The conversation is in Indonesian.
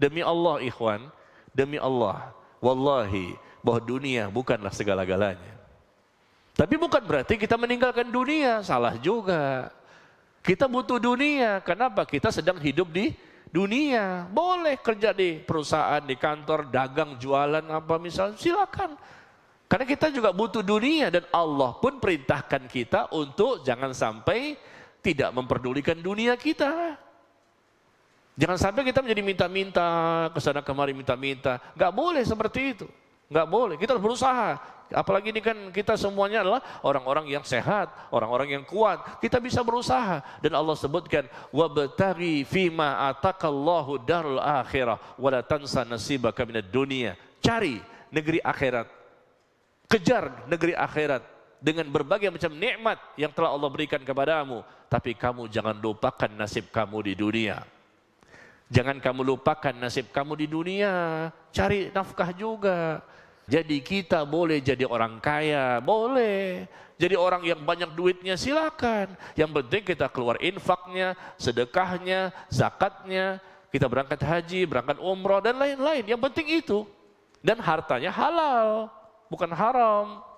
Demi Allah ikhwan, demi Allah, wallahi bahwa dunia bukanlah segala-galanya. Tapi bukan berarti kita meninggalkan dunia, salah juga. Kita butuh dunia, kenapa? Kita sedang hidup di dunia. Boleh kerja di perusahaan, di kantor, dagang, jualan, apa misalnya, silakan. Karena kita juga butuh dunia dan Allah pun perintahkan kita untuk jangan sampai tidak memperdulikan dunia kita. Jangan sampai kita menjadi minta-minta, kesana kemari minta-minta. Gak boleh seperti itu. Gak boleh, kita harus berusaha. Apalagi ini kan kita semuanya adalah orang-orang yang sehat, orang-orang yang kuat. Kita bisa berusaha. Dan Allah sebutkan, وَبَتَغِي فِيمَا fima اللَّهُ دَرُ akhirah, وَلَا تَنْسَ نَسِيبَكَ مِنَ dunia. Cari negeri akhirat. Kejar negeri akhirat dengan berbagai macam nikmat yang telah Allah berikan kepadamu. Tapi kamu jangan lupakan nasib kamu di dunia. Jangan kamu lupakan nasib kamu di dunia, cari nafkah juga. Jadi kita boleh jadi orang kaya, boleh. Jadi orang yang banyak duitnya silakan. Yang penting kita keluar infaknya, sedekahnya, zakatnya, kita berangkat haji, berangkat umroh dan lain-lain. Yang penting itu. Dan hartanya halal, bukan haram.